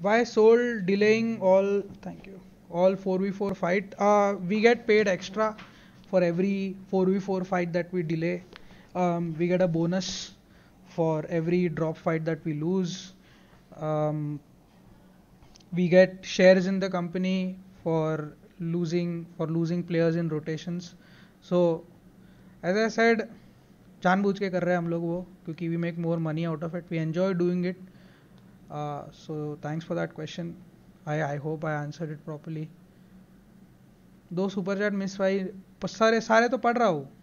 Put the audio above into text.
Why Soul delaying all? Thank you. All 4v4 fight. Uh, we get paid extra for every 4v4 fight that we delay. Um, we get a bonus for every drop fight that we lose. Um, we get shares in the company for losing for losing players in rotations. So, as I said, जानबूझ के कर रहे हैं हम it. We make more money out of it. We enjoy doing it. Uh, so thanks for that question. I, I hope I answered it properly. दो super chat miss भाई सारे सारे तो पढ़ रहा हूँ